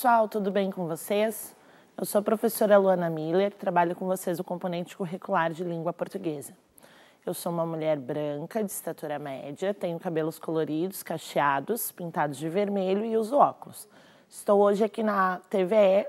pessoal, tudo bem com vocês? Eu sou a professora Luana Miller, trabalho com vocês o componente curricular de língua portuguesa. Eu sou uma mulher branca, de estatura média, tenho cabelos coloridos, cacheados, pintados de vermelho e uso óculos. Estou hoje aqui na TVE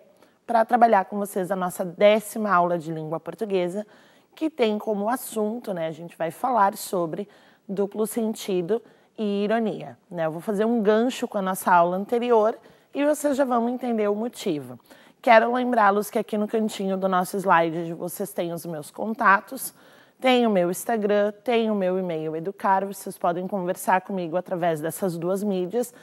para trabalhar com vocês a nossa décima aula de língua portuguesa, que tem como assunto, né, a gente vai falar sobre duplo sentido e ironia. Né? Eu vou fazer um gancho com a nossa aula anterior e vocês já vão entender o motivo. Quero lembrá-los que aqui no cantinho do nosso slide vocês têm os meus contatos, tem o meu Instagram, tem o meu e-mail Educar, vocês podem conversar comigo através dessas duas mídias.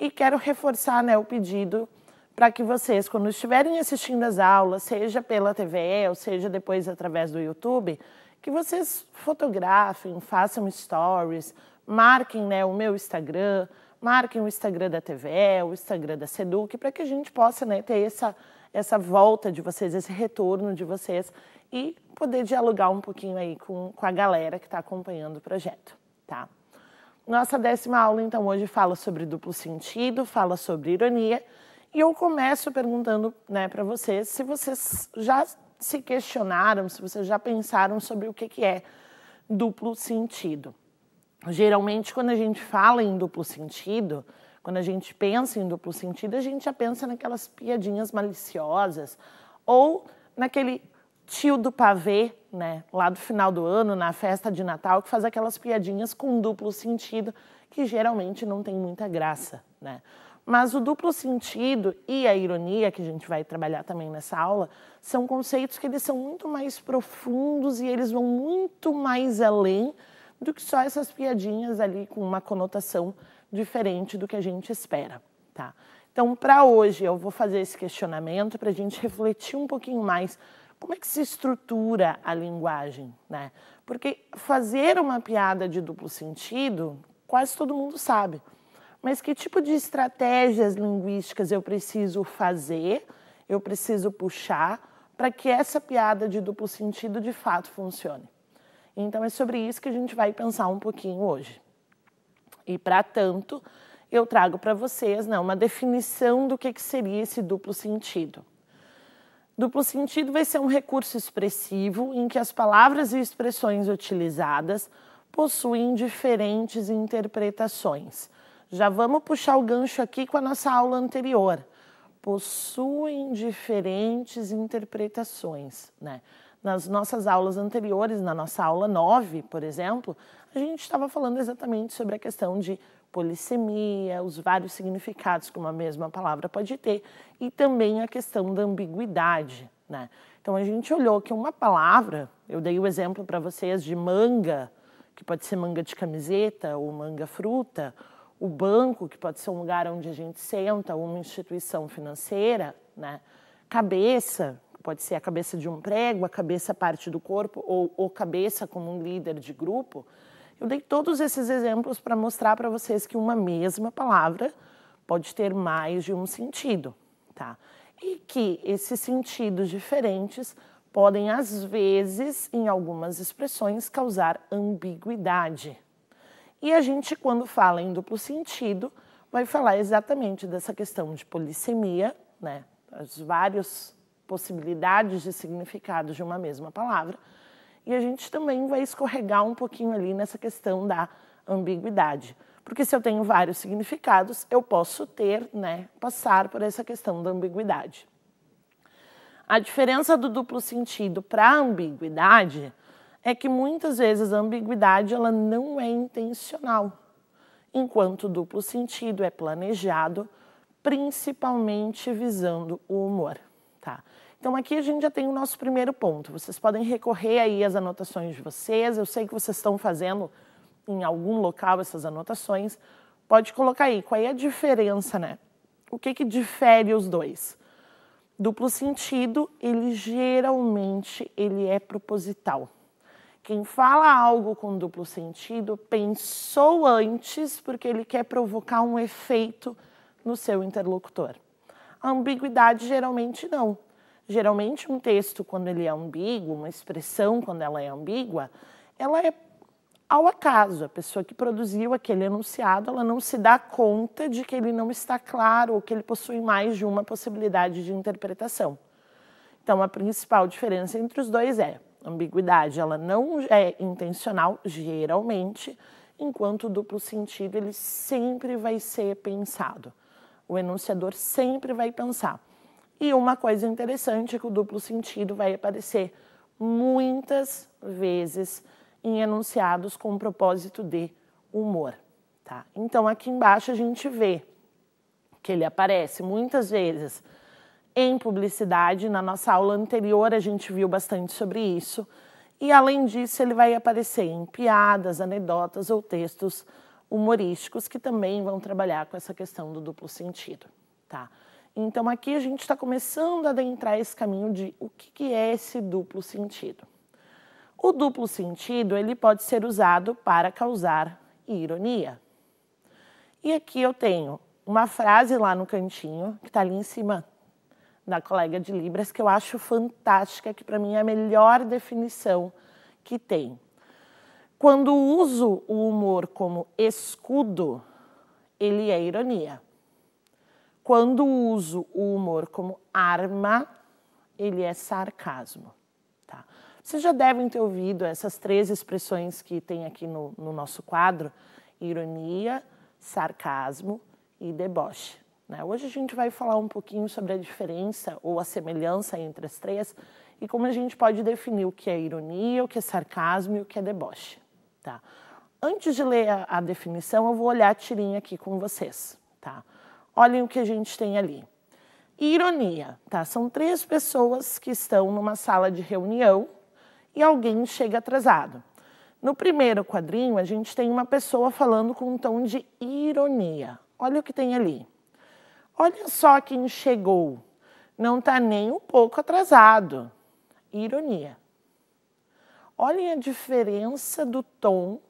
E quero reforçar né, o pedido para que vocês, quando estiverem assistindo as aulas, seja pela TV ou seja depois através do YouTube, que vocês fotografem, façam stories, marquem né, o meu Instagram, marquem o Instagram da TVE, o Instagram da Seduc, para que a gente possa né, ter essa, essa volta de vocês, esse retorno de vocês e poder dialogar um pouquinho aí com, com a galera que está acompanhando o projeto, tá? Nossa décima aula, então, hoje fala sobre duplo sentido, fala sobre ironia. E eu começo perguntando né, para vocês se vocês já se questionaram, se vocês já pensaram sobre o que, que é duplo sentido geralmente, quando a gente fala em duplo sentido, quando a gente pensa em duplo sentido, a gente já pensa naquelas piadinhas maliciosas ou naquele tio do pavê, né, lá do final do ano, na festa de Natal, que faz aquelas piadinhas com duplo sentido, que geralmente não tem muita graça, né? Mas o duplo sentido e a ironia, que a gente vai trabalhar também nessa aula, são conceitos que eles são muito mais profundos e eles vão muito mais além do que só essas piadinhas ali com uma conotação diferente do que a gente espera, tá? Então, para hoje, eu vou fazer esse questionamento para a gente refletir um pouquinho mais como é que se estrutura a linguagem, né? Porque fazer uma piada de duplo sentido, quase todo mundo sabe. Mas que tipo de estratégias linguísticas eu preciso fazer, eu preciso puxar, para que essa piada de duplo sentido de fato funcione? Então é sobre isso que a gente vai pensar um pouquinho hoje. E para tanto, eu trago para vocês né, uma definição do que, que seria esse duplo sentido. Duplo sentido vai ser um recurso expressivo em que as palavras e expressões utilizadas possuem diferentes interpretações. Já vamos puxar o gancho aqui com a nossa aula anterior. Possuem diferentes interpretações, né? Nas nossas aulas anteriores, na nossa aula 9, por exemplo, a gente estava falando exatamente sobre a questão de polissemia, os vários significados que uma mesma palavra pode ter e também a questão da ambiguidade, né? Então a gente olhou que uma palavra, eu dei o exemplo para vocês de manga, que pode ser manga de camiseta ou manga fruta, o banco, que pode ser um lugar onde a gente senta, uma instituição financeira, né? Cabeça, pode ser a cabeça de um prego, a cabeça parte do corpo ou, ou cabeça como um líder de grupo. Eu dei todos esses exemplos para mostrar para vocês que uma mesma palavra pode ter mais de um sentido, tá? E que esses sentidos diferentes podem, às vezes, em algumas expressões, causar ambiguidade. E a gente, quando fala em duplo sentido, vai falar exatamente dessa questão de polissemia, né? Os vários possibilidades de significados de uma mesma palavra. E a gente também vai escorregar um pouquinho ali nessa questão da ambiguidade. Porque se eu tenho vários significados, eu posso ter, né, passar por essa questão da ambiguidade. A diferença do duplo sentido para a ambiguidade é que muitas vezes a ambiguidade ela não é intencional, enquanto o duplo sentido é planejado, principalmente visando o humor. Então aqui a gente já tem o nosso primeiro ponto. Vocês podem recorrer aí às anotações de vocês. Eu sei que vocês estão fazendo em algum local essas anotações. Pode colocar aí qual é a diferença, né? O que que difere os dois? Duplo sentido, ele geralmente ele é proposital. Quem fala algo com duplo sentido pensou antes porque ele quer provocar um efeito no seu interlocutor. A ambiguidade geralmente não. Geralmente um texto quando ele é ambíguo, uma expressão quando ela é ambígua, ela é ao acaso. A pessoa que produziu aquele enunciado, ela não se dá conta de que ele não está claro ou que ele possui mais de uma possibilidade de interpretação. Então, a principal diferença entre os dois é ambiguidade, ela não é intencional, geralmente, enquanto o duplo sentido ele sempre vai ser pensado. O enunciador sempre vai pensar. E uma coisa interessante é que o duplo sentido vai aparecer muitas vezes em enunciados com o propósito de humor. Tá? Então, aqui embaixo a gente vê que ele aparece muitas vezes em publicidade. Na nossa aula anterior a gente viu bastante sobre isso. E além disso, ele vai aparecer em piadas, anedotas ou textos humorísticos que também vão trabalhar com essa questão do duplo sentido, tá? Então aqui a gente está começando a adentrar esse caminho de o que, que é esse duplo sentido. O duplo sentido ele pode ser usado para causar ironia. E aqui eu tenho uma frase lá no cantinho que está ali em cima da colega de Libras que eu acho fantástica, que para mim é a melhor definição que tem. Quando uso o humor como escudo, ele é ironia. Quando uso o humor como arma, ele é sarcasmo. Tá? Vocês já devem ter ouvido essas três expressões que tem aqui no, no nosso quadro: ironia, sarcasmo e deboche. Né? Hoje a gente vai falar um pouquinho sobre a diferença ou a semelhança entre as três e como a gente pode definir o que é ironia, o que é sarcasmo e o que é deboche. Tá? Antes de ler a, a definição, eu vou olhar a tirinha aqui com vocês. Tá? Olhem o que a gente tem ali. Ironia, tá? São três pessoas que estão numa sala de reunião e alguém chega atrasado. No primeiro quadrinho, a gente tem uma pessoa falando com um tom de ironia. Olha o que tem ali. Olha só quem chegou. Não está nem um pouco atrasado. Ironia. Olhem a diferença do tom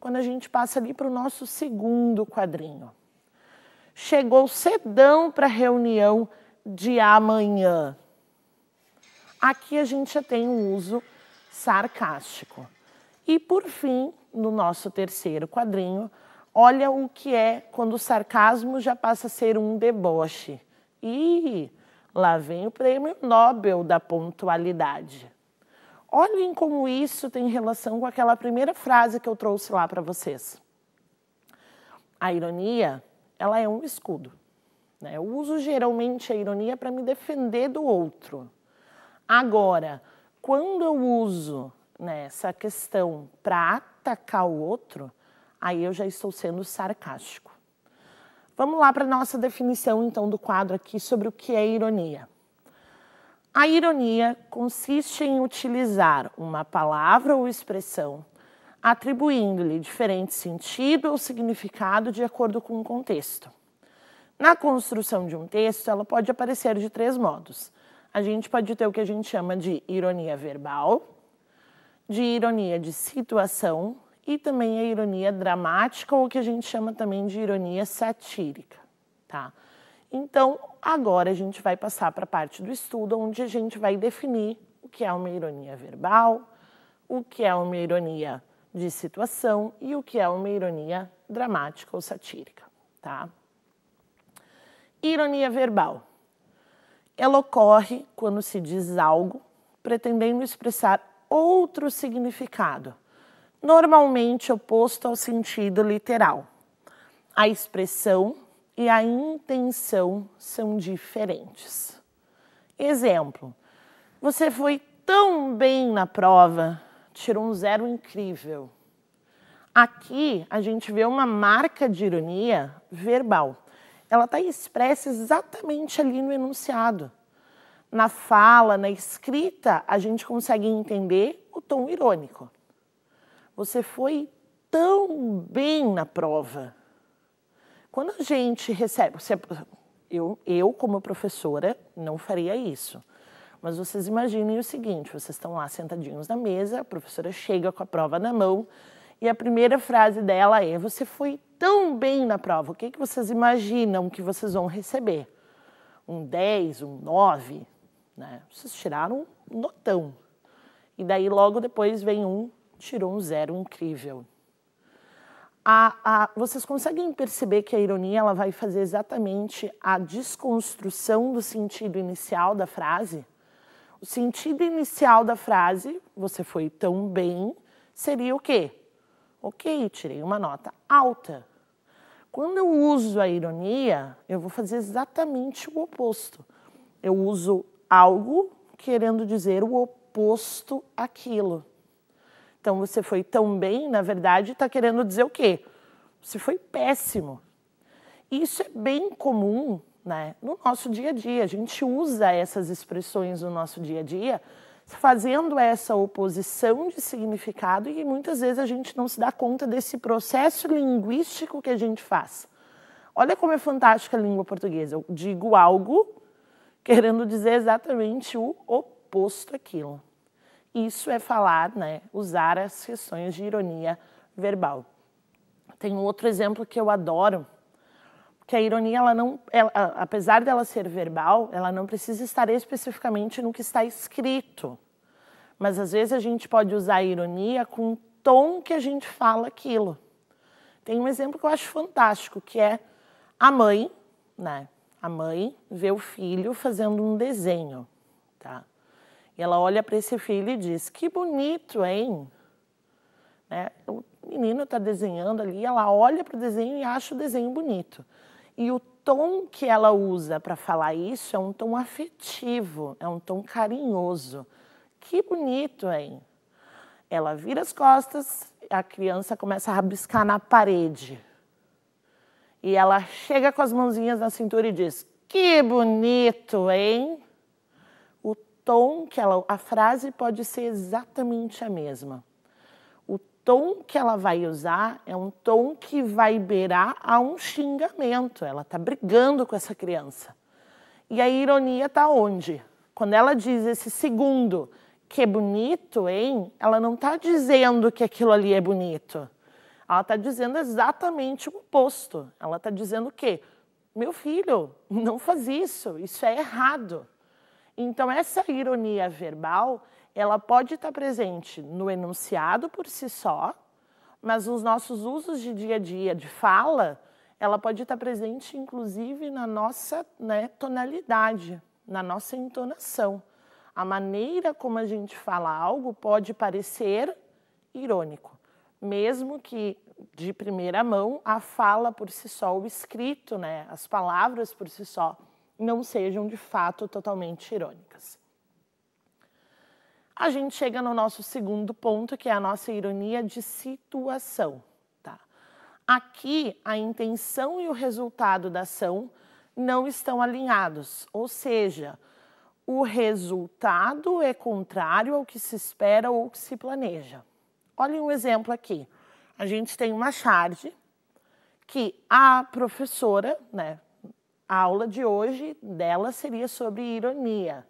quando a gente passa ali para o nosso segundo quadrinho. Chegou cedão para a reunião de amanhã. Aqui a gente já tem um uso sarcástico. E por fim, no nosso terceiro quadrinho, olha o que é quando o sarcasmo já passa a ser um deboche. E lá vem o prêmio Nobel da pontualidade. Olhem como isso tem relação com aquela primeira frase que eu trouxe lá para vocês. A ironia, ela é um escudo. Né? Eu uso geralmente a ironia para me defender do outro. Agora, quando eu uso né, essa questão para atacar o outro, aí eu já estou sendo sarcástico. Vamos lá para a nossa definição, então, do quadro aqui sobre o que é ironia. A ironia consiste em utilizar uma palavra ou expressão, atribuindo-lhe diferente sentido ou significado de acordo com o contexto. Na construção de um texto, ela pode aparecer de três modos. A gente pode ter o que a gente chama de ironia verbal, de ironia de situação e também a ironia dramática, ou o que a gente chama também de ironia satírica, tá? Então, agora a gente vai passar para a parte do estudo, onde a gente vai definir o que é uma ironia verbal, o que é uma ironia de situação e o que é uma ironia dramática ou satírica, tá? Ironia verbal. Ela ocorre quando se diz algo pretendendo expressar outro significado, normalmente oposto ao sentido literal. A expressão e a intenção são diferentes. Exemplo, você foi tão bem na prova, tirou um zero incrível. Aqui a gente vê uma marca de ironia verbal. Ela está expressa exatamente ali no enunciado. Na fala, na escrita, a gente consegue entender o tom irônico. Você foi tão bem na prova quando a gente recebe, eu, eu como professora não faria isso. Mas vocês imaginem o seguinte: vocês estão lá sentadinhos na mesa, a professora chega com a prova na mão e a primeira frase dela é: Você foi tão bem na prova, o que, que vocês imaginam que vocês vão receber? Um 10, um 9? Né? Vocês tiraram um notão. E daí logo depois vem um, tirou um zero incrível. A, a, vocês conseguem perceber que a ironia ela vai fazer exatamente a desconstrução do sentido inicial da frase? O sentido inicial da frase, você foi tão bem, seria o quê? Ok, tirei uma nota alta. Quando eu uso a ironia, eu vou fazer exatamente o oposto. Eu uso algo querendo dizer o oposto àquilo. Então você foi tão bem, na verdade, está querendo dizer o quê? Você foi péssimo. Isso é bem comum né, no nosso dia a dia. A gente usa essas expressões no nosso dia a dia, fazendo essa oposição de significado e muitas vezes a gente não se dá conta desse processo linguístico que a gente faz. Olha como é fantástica a língua portuguesa. Eu digo algo querendo dizer exatamente o oposto àquilo. Isso é falar, né, usar as questões de ironia verbal. Tem um outro exemplo que eu adoro, que a ironia, ela não, ela, apesar dela ser verbal, ela não precisa estar especificamente no que está escrito. Mas às vezes a gente pode usar a ironia com o tom que a gente fala aquilo. Tem um exemplo que eu acho fantástico, que é a mãe, né? A mãe vê o filho fazendo um desenho, tá? E ela olha para esse filho e diz: Que bonito, hein? Né? O menino está desenhando ali, ela olha para o desenho e acha o desenho bonito. E o tom que ela usa para falar isso é um tom afetivo, é um tom carinhoso. Que bonito, hein? Ela vira as costas, a criança começa a rabiscar na parede. E ela chega com as mãozinhas na cintura e diz: Que bonito, hein? tom que ela, a frase pode ser exatamente a mesma. O tom que ela vai usar é um tom que vai beirar a um xingamento. Ela está brigando com essa criança. E a ironia está onde? Quando ela diz esse segundo, que bonito, hein? Ela não está dizendo que aquilo ali é bonito. Ela está dizendo exatamente o oposto. Ela está dizendo o quê? Meu filho, não faz isso, isso é errado. Então, essa ironia verbal, ela pode estar presente no enunciado por si só, mas nos nossos usos de dia a dia, de fala, ela pode estar presente, inclusive, na nossa né, tonalidade, na nossa entonação. A maneira como a gente fala algo pode parecer irônico, mesmo que de primeira mão a fala por si só, o escrito, né, as palavras por si só, não sejam de fato totalmente irônicas. A gente chega no nosso segundo ponto, que é a nossa ironia de situação. Tá? Aqui, a intenção e o resultado da ação não estão alinhados, ou seja, o resultado é contrário ao que se espera ou que se planeja. Olhem um exemplo aqui. A gente tem uma charge que a professora, né, a aula de hoje dela seria sobre ironia.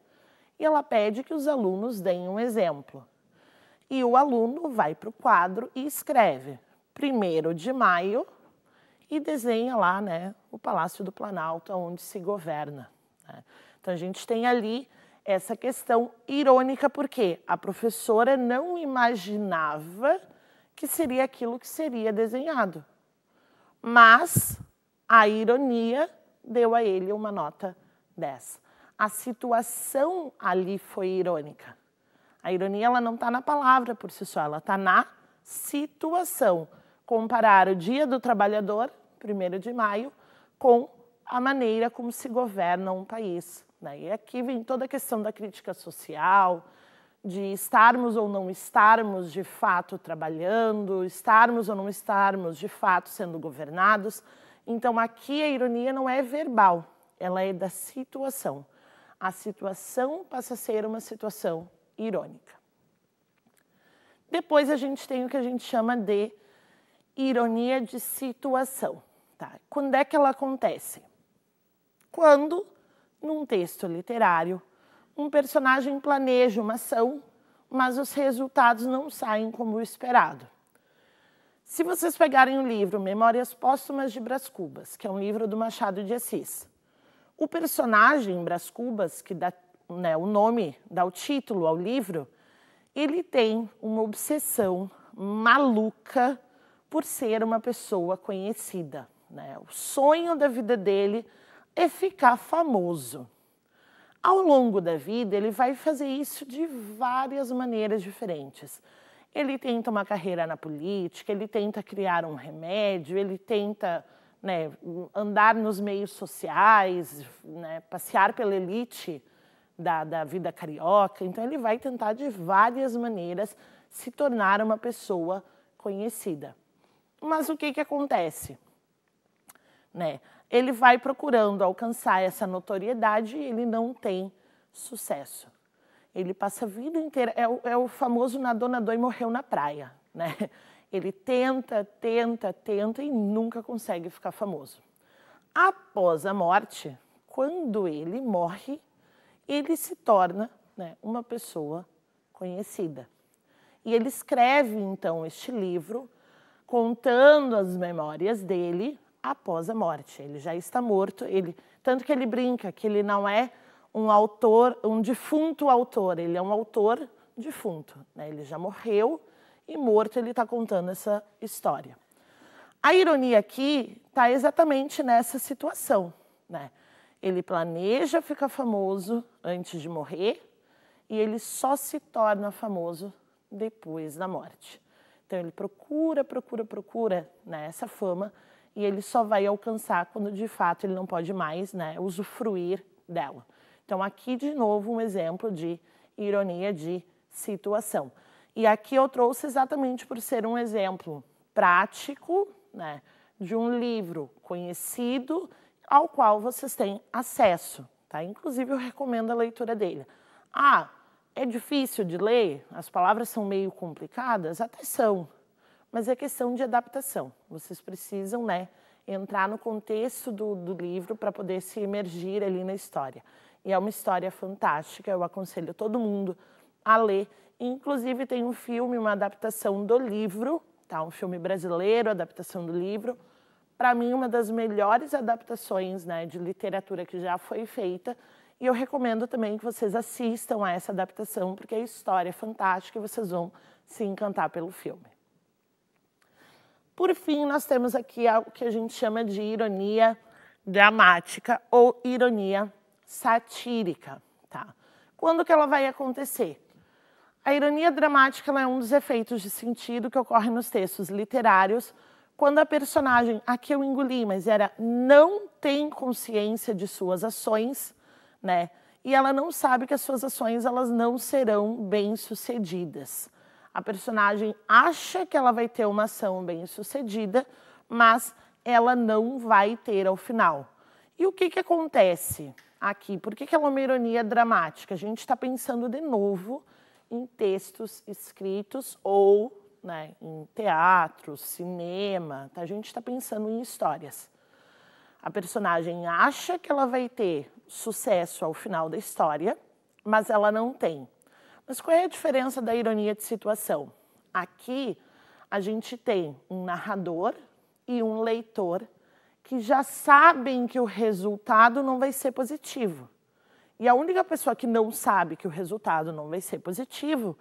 E ela pede que os alunos deem um exemplo. E o aluno vai para o quadro e escreve 1 de maio e desenha lá né, o Palácio do Planalto, onde se governa. Né? Então a gente tem ali essa questão irônica, porque a professora não imaginava que seria aquilo que seria desenhado. Mas a ironia deu a ele uma nota 10. A situação ali foi irônica. A ironia ela não está na palavra por si só, ela está na situação. Comparar o Dia do Trabalhador, 1 de maio, com a maneira como se governa um país. Né? E aqui vem toda a questão da crítica social, de estarmos ou não estarmos de fato trabalhando, estarmos ou não estarmos de fato sendo governados. Então, aqui a ironia não é verbal, ela é da situação. A situação passa a ser uma situação irônica. Depois a gente tem o que a gente chama de ironia de situação. Tá? Quando é que ela acontece? Quando, num texto literário, um personagem planeja uma ação, mas os resultados não saem como esperado. Se vocês pegarem o livro Memórias Póstumas de Brás Cubas, que é um livro do Machado de Assis, o personagem Brás Cubas, que dá né, o nome, dá o título ao livro, ele tem uma obsessão maluca por ser uma pessoa conhecida. Né? O sonho da vida dele é ficar famoso. Ao longo da vida, ele vai fazer isso de várias maneiras diferentes. Ele tenta uma carreira na política, ele tenta criar um remédio, ele tenta né, andar nos meios sociais, né, passear pela elite da, da vida carioca. Então, ele vai tentar de várias maneiras se tornar uma pessoa conhecida. Mas o que, que acontece? Né? Ele vai procurando alcançar essa notoriedade e ele não tem sucesso. Ele passa a vida inteira. É o, é o famoso nadou, nadou e morreu na praia. Né? Ele tenta, tenta, tenta e nunca consegue ficar famoso. Após a morte, quando ele morre, ele se torna né, uma pessoa conhecida. E ele escreve, então, este livro contando as memórias dele após a morte. Ele já está morto, ele, tanto que ele brinca que ele não é um autor, um defunto autor. Ele é um autor defunto, né? ele já morreu e morto ele está contando essa história. A ironia aqui está exatamente nessa situação, né? Ele planeja ficar famoso antes de morrer e ele só se torna famoso depois da morte. Então ele procura, procura, procura né, essa fama e ele só vai alcançar quando de fato ele não pode mais né, usufruir dela. Então, aqui de novo um exemplo de ironia de situação. E aqui eu trouxe exatamente por ser um exemplo prático, né, de um livro conhecido ao qual vocês têm acesso, tá? Inclusive eu recomendo a leitura dele. Ah, é difícil de ler, as palavras são meio complicadas, até são, mas é questão de adaptação. Vocês precisam, né, entrar no contexto do, do livro para poder se emergir ali na história. E é uma história fantástica, eu aconselho todo mundo a ler. Inclusive tem um filme, uma adaptação do livro, tá? Um filme brasileiro, adaptação do livro. Para mim, uma das melhores adaptações, né, de literatura que já foi feita. E eu recomendo também que vocês assistam a essa adaptação, porque a história é fantástica e vocês vão se encantar pelo filme. Por fim, nós temos aqui o que a gente chama de ironia dramática ou ironia satírica. Tá? Quando que ela vai acontecer? A ironia dramática é um dos efeitos de sentido que ocorre nos textos literários quando a personagem, aqui eu engoli, mas era não tem consciência de suas ações, né? E ela não sabe que as suas ações elas não serão bem-sucedidas. A personagem acha que ela vai ter uma ação bem-sucedida, mas ela não vai ter ao final. E o que, que acontece? aqui. Por que, que ela é uma ironia dramática? A gente está pensando de novo em textos escritos ou né, em teatro, cinema. Tá? A gente está pensando em histórias. A personagem acha que ela vai ter sucesso ao final da história, mas ela não tem. Mas qual é a diferença da ironia de situação? Aqui a gente tem um narrador e um leitor que já sabem que o resultado não vai ser positivo. E a única pessoa que não sabe que o resultado não vai ser positivo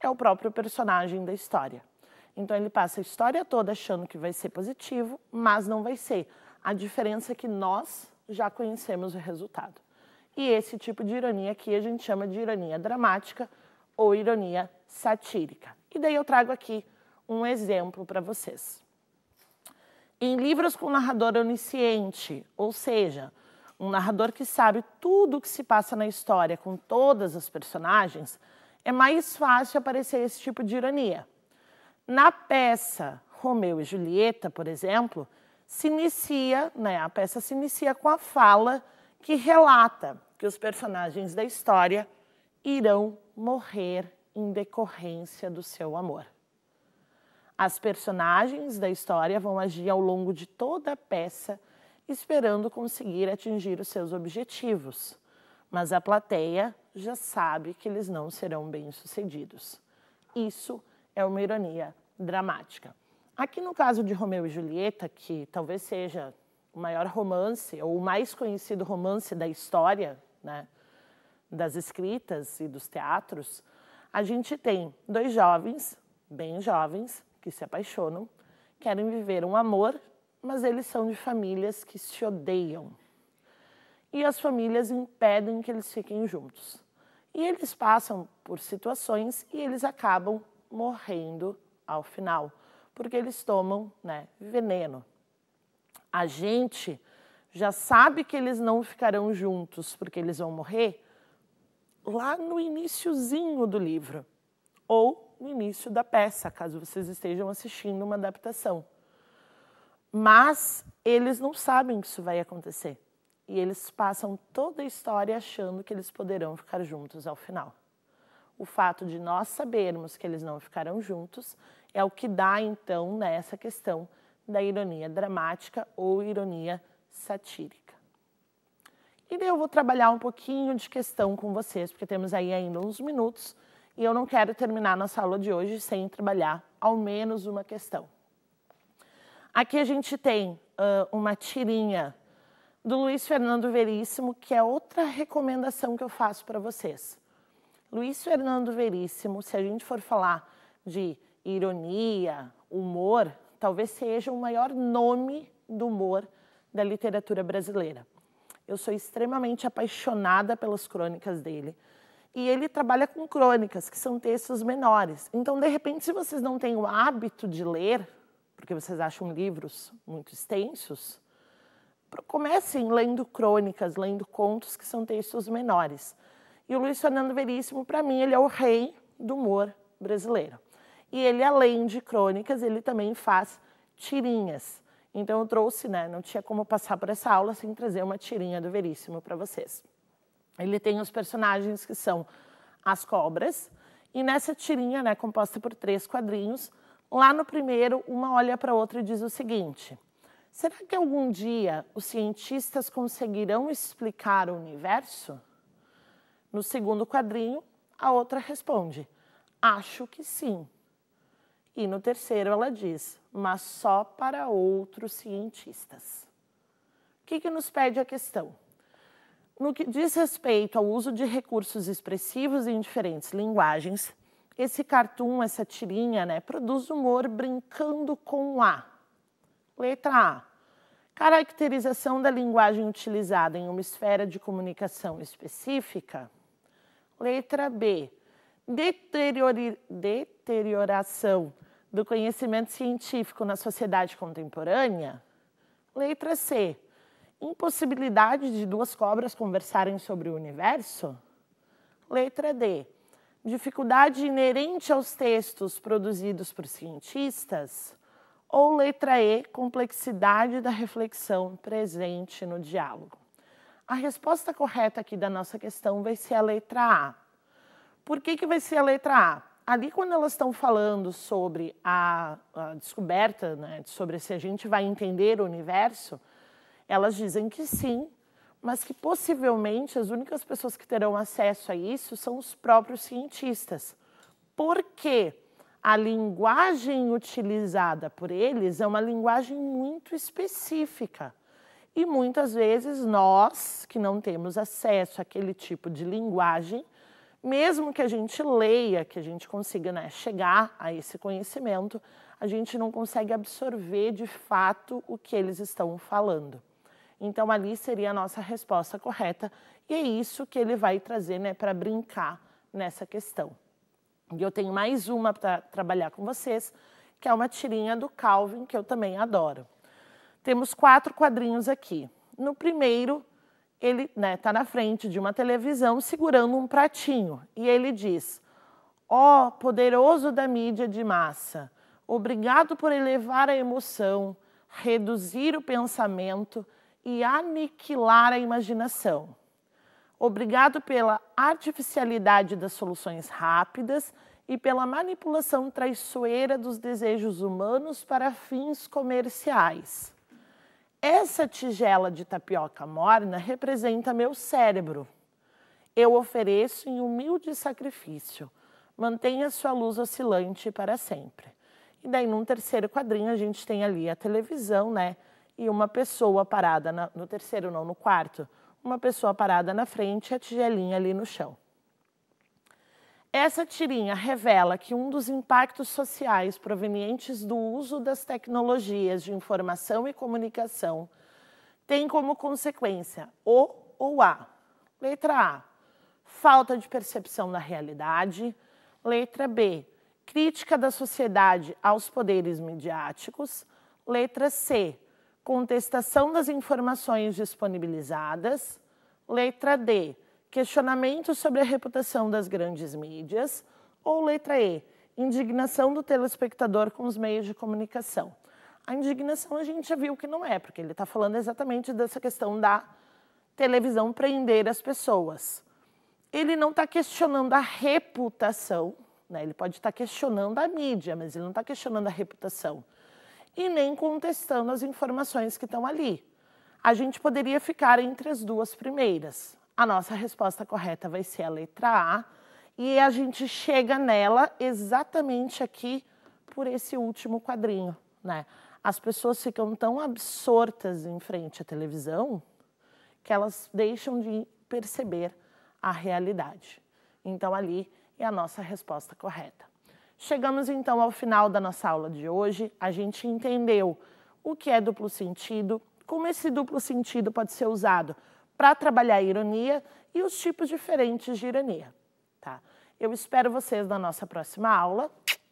é o próprio personagem da história. Então ele passa a história toda achando que vai ser positivo, mas não vai ser. A diferença é que nós já conhecemos o resultado. E esse tipo de ironia aqui a gente chama de ironia dramática ou ironia satírica. E daí eu trago aqui um exemplo para vocês. Em livros com narrador onisciente, ou seja, um narrador que sabe tudo o que se passa na história com todas as personagens, é mais fácil aparecer esse tipo de ironia. Na peça Romeu e Julieta, por exemplo, se inicia, né, a peça se inicia com a fala que relata que os personagens da história irão morrer em decorrência do seu amor. As personagens da história vão agir ao longo de toda a peça, esperando conseguir atingir os seus objetivos, mas a plateia já sabe que eles não serão bem-sucedidos. Isso é uma ironia dramática. Aqui no caso de Romeu e Julieta, que talvez seja o maior romance ou o mais conhecido romance da história, né, das escritas e dos teatros, a gente tem dois jovens, bem jovens, que se apaixonam, querem viver um amor, mas eles são de famílias que se odeiam. E as famílias impedem que eles fiquem juntos. E eles passam por situações e eles acabam morrendo ao final, porque eles tomam né, veneno. A gente já sabe que eles não ficarão juntos porque eles vão morrer lá no iníciozinho do livro, ou no início da peça, caso vocês estejam assistindo uma adaptação. Mas eles não sabem que isso vai acontecer. E eles passam toda a história achando que eles poderão ficar juntos ao final. O fato de nós sabermos que eles não ficarão juntos é o que dá, então, nessa questão da ironia dramática ou ironia satírica. E daí eu vou trabalhar um pouquinho de questão com vocês, porque temos aí ainda uns minutos e eu não quero terminar nossa aula de hoje sem trabalhar ao menos uma questão. Aqui a gente tem uh, uma tirinha do Luiz Fernando Veríssimo, que é outra recomendação que eu faço para vocês. Luiz Fernando Veríssimo, se a gente for falar de ironia, humor, talvez seja o maior nome do humor da literatura brasileira. Eu sou extremamente apaixonada pelas crônicas dele e ele trabalha com crônicas, que são textos menores. Então, de repente, se vocês não têm o hábito de ler, porque vocês acham livros muito extensos, comecem lendo crônicas, lendo contos, que são textos menores. E o Luiz Fernando Veríssimo, para mim, ele é o rei do humor brasileiro. E ele, além de crônicas, ele também faz tirinhas. Então eu trouxe, né, não tinha como passar por essa aula sem trazer uma tirinha do Veríssimo para vocês. Ele tem os personagens que são as cobras, e nessa tirinha, né, composta por três quadrinhos, lá no primeiro, uma olha para a outra e diz o seguinte: será que algum dia os cientistas conseguirão explicar o universo? No segundo quadrinho, a outra responde: acho que sim. E no terceiro, ela diz: mas só para outros cientistas. O que, que nos pede a questão? No que diz respeito ao uso de recursos expressivos em diferentes linguagens, esse cartoon, essa tirinha, né, produz humor brincando com A. Letra A. Caracterização da linguagem utilizada em uma esfera de comunicação específica. Letra B. Deteriori... Deterioração do conhecimento científico na sociedade contemporânea. Letra C. Impossibilidade de duas cobras conversarem sobre o universo? Letra D. Dificuldade inerente aos textos produzidos por cientistas? Ou letra E, complexidade da reflexão presente no diálogo? A resposta correta aqui da nossa questão vai ser a letra A. Por que, que vai ser a letra A? Ali, quando elas estão falando sobre a, a descoberta, né, sobre se a gente vai entender o universo, elas dizem que sim, mas que possivelmente as únicas pessoas que terão acesso a isso são os próprios cientistas, porque a linguagem utilizada por eles é uma linguagem muito específica. E muitas vezes nós, que não temos acesso àquele tipo de linguagem, mesmo que a gente leia, que a gente consiga né, chegar a esse conhecimento, a gente não consegue absorver de fato o que eles estão falando. Então, ali seria a nossa resposta correta. E é isso que ele vai trazer né, para brincar nessa questão. E eu tenho mais uma para trabalhar com vocês, que é uma tirinha do Calvin, que eu também adoro. Temos quatro quadrinhos aqui. No primeiro, ele está né, tá na frente de uma televisão segurando um pratinho e ele diz: Ó oh, poderoso da mídia de massa, obrigado por elevar a emoção, reduzir o pensamento e aniquilar a imaginação. Obrigado pela artificialidade das soluções rápidas e pela manipulação traiçoeira dos desejos humanos para fins comerciais. Essa tigela de tapioca morna representa meu cérebro. Eu ofereço em humilde sacrifício. Mantenha sua luz oscilante para sempre. E daí, num terceiro quadrinho, a gente tem ali a televisão, né? e uma pessoa parada na, no terceiro, não, no quarto, uma pessoa parada na frente, a tigelinha ali no chão. Essa tirinha revela que um dos impactos sociais provenientes do uso das tecnologias de informação e comunicação tem como consequência o ou a. Letra A, falta de percepção da realidade. Letra B, crítica da sociedade aos poderes midiáticos. Letra C, contestação das informações disponibilizadas. Letra D, questionamento sobre a reputação das grandes mídias. Ou letra E, indignação do telespectador com os meios de comunicação. A indignação a gente já viu que não é, porque ele está falando exatamente dessa questão da televisão prender as pessoas. Ele não está questionando a reputação, né? ele pode estar tá questionando a mídia, mas ele não está questionando a reputação e nem contestando as informações que estão ali. A gente poderia ficar entre as duas primeiras. A nossa resposta correta vai ser a letra A, e a gente chega nela exatamente aqui por esse último quadrinho, né? As pessoas ficam tão absortas em frente à televisão que elas deixam de perceber a realidade. Então ali é a nossa resposta correta. Chegamos então ao final da nossa aula de hoje. A gente entendeu o que é duplo sentido, como esse duplo sentido pode ser usado para trabalhar a ironia e os tipos diferentes de ironia. Tá? Eu espero vocês na nossa próxima aula.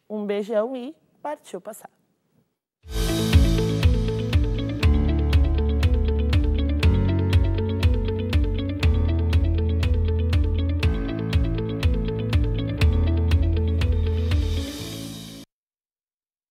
Um beijão e partiu passar.